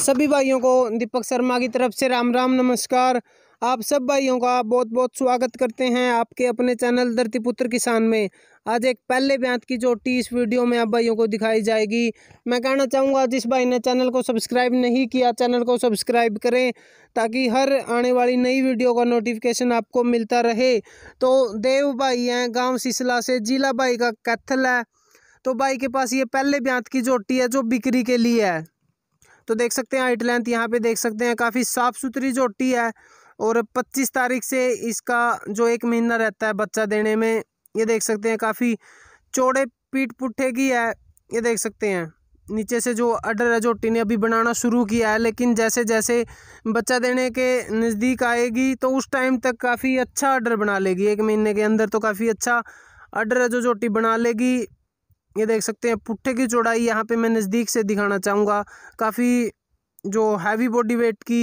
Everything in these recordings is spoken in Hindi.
सभी भाइयों को दीपक शर्मा की तरफ से राम राम नमस्कार आप सब भाइयों का बहुत बहुत स्वागत करते हैं आपके अपने चैनल धरती पुत्र किसान में आज एक पहले ब्यांत की चोटी इस वीडियो में आप भाइयों को दिखाई जाएगी मैं कहना चाहूँगा जिस भाई ने चैनल को सब्सक्राइब नहीं किया चैनल को सब्सक्राइब करें ताकि हर आने वाली नई वीडियो का नोटिफिकेशन आपको मिलता रहे तो देव भाई हैं गाँव सिसला से जिला भाई का कैथल है तो भाई के पास ये पहले ब्यांत की चोटी है जो बिक्री के लिए है तो देख सकते हैं हाइट लेंथ यहाँ पे देख सकते हैं काफ़ी साफ़ सुथरी जोटी है और पच्चीस तारीख से इसका जो एक महीना रहता है बच्चा देने में ये देख सकते हैं काफ़ी चौड़े पीठ पुट्ठे की है ये देख सकते हैं नीचे से जो अडर है जोटी ने अभी बनाना शुरू किया है लेकिन जैसे जैसे बच्चा देने के नज़दीक आएगी तो उस टाइम तक काफ़ी अच्छा अडर बना लेगी एक महीने के अंदर तो काफ़ी अच्छा अडर है जो जोटी बना लेगी ये देख सकते हैं पुट्ठे की चौड़ाई यहाँ पे मैं नज़दीक से दिखाना चाहूँगा काफ़ी जो हैवी बॉडी वेट की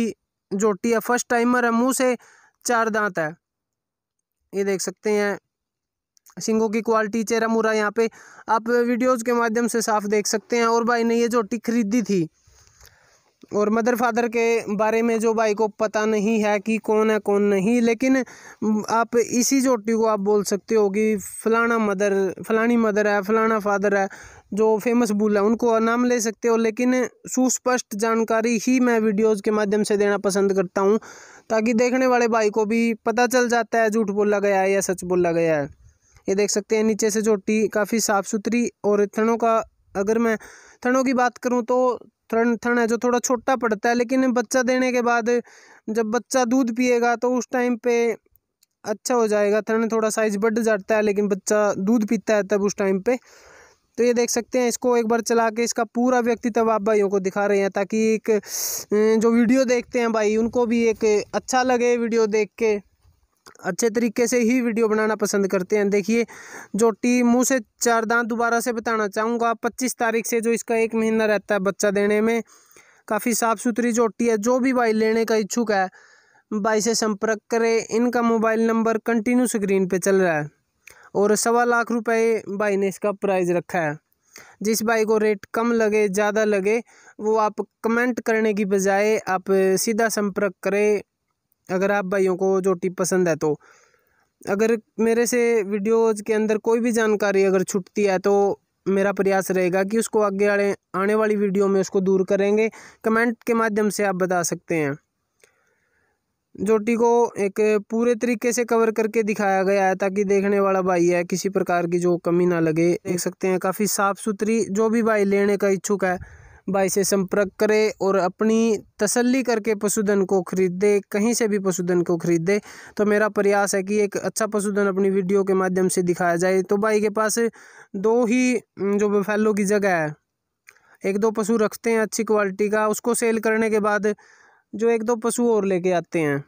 जोटी है फर्स्ट टाइमर है मुँह से चार दांत है ये देख सकते हैं सिंगों की क्वालिटी चेहरा मुरा यहाँ पे आप वीडियोज़ के माध्यम से साफ देख सकते हैं और भाई ने ये जोटी खरीदी थी और मदर फादर के बारे में जो भाई को पता नहीं है कि कौन है कौन नहीं लेकिन आप इसी चोटी को आप बोल सकते हो कि फ़लाना मदर फ़लानी मदर है फ़लाना फादर है जो फेमस बुल है उनको नाम ले सकते हो लेकिन सुस्पष्ट जानकारी ही मैं वीडियोज़ के माध्यम से देना पसंद करता हूँ ताकि देखने वाले भाई को भी पता चल जाता है झूठ बोला गया है या सच बोला गया है ये देख सकते हैं नीचे से चोटी काफ़ी साफ़ सुथरी और थनों का अगर मैं थनों की बात करूँ तो थन थन है जो थोड़ा छोटा पड़ता है लेकिन बच्चा देने के बाद जब बच्चा दूध पिएगा तो उस टाइम पे अच्छा हो जाएगा थन थोड़ा साइज बढ़ जाता है लेकिन बच्चा दूध पीता है तब उस टाइम पे तो ये देख सकते हैं इसको एक बार चला के इसका पूरा व्यक्तित्व आप भाइयों को दिखा रहे हैं ताकि एक जो वीडियो देखते हैं भाई उनको भी एक अच्छा लगे वीडियो देख के अच्छे तरीके से ही वीडियो बनाना पसंद करते हैं देखिए जो टी मुँह से चार दांत दोबारा से बताना चाहूँगा पच्चीस तारीख से जो इसका एक महीना रहता है बच्चा देने में काफ़ी साफ़ सुथरी जोटी है जो भी भाई लेने का इच्छुक है भाई से संपर्क करें इनका मोबाइल नंबर कंटिन्यू स्क्रीन पे चल रहा है और सवा लाख रुपए भाई ने इसका प्राइस रखा है जिस भाई को रेट कम लगे ज़्यादा लगे वो आप कमेंट करने की बजाय आप सीधा संपर्क करें अगर आप भाइयों को जो टिप पसंद है तो अगर मेरे से वीडियोज़ के अंदर कोई भी जानकारी अगर छुटती है तो मेरा प्रयास रहेगा कि उसको आगे आने आने वाली वीडियो में उसको दूर करेंगे कमेंट के माध्यम से आप बता सकते हैं जोटी को एक पूरे तरीके से कवर करके दिखाया गया है ताकि देखने वाला भाई है किसी प्रकार की जो कमी ना लगे देख सकते हैं काफ़ी साफ़ सुथरी जो भी भाई लेने का इच्छुक है भाई से संपर्क करे और अपनी तसल्ली करके पशुधन को खरीदे कहीं से भी पशुधन को खरीदे तो मेरा प्रयास है कि एक अच्छा पशुधन अपनी वीडियो के माध्यम से दिखाया जाए तो भाई के पास दो ही जो बफेलो की जगह है एक दो पशु रखते हैं अच्छी क्वालिटी का उसको सेल करने के बाद जो एक दो पशु और लेके आते हैं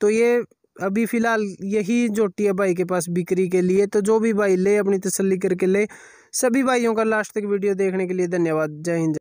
तो ये अभी फ़िलहाल यही जोटी है भाई के पास बिक्री के लिए तो जो भी भाई ले अपनी तसली करके ले सभी भाइयों का लास्ट तक वीडियो देखने के लिए धन्यवाद जय हिंद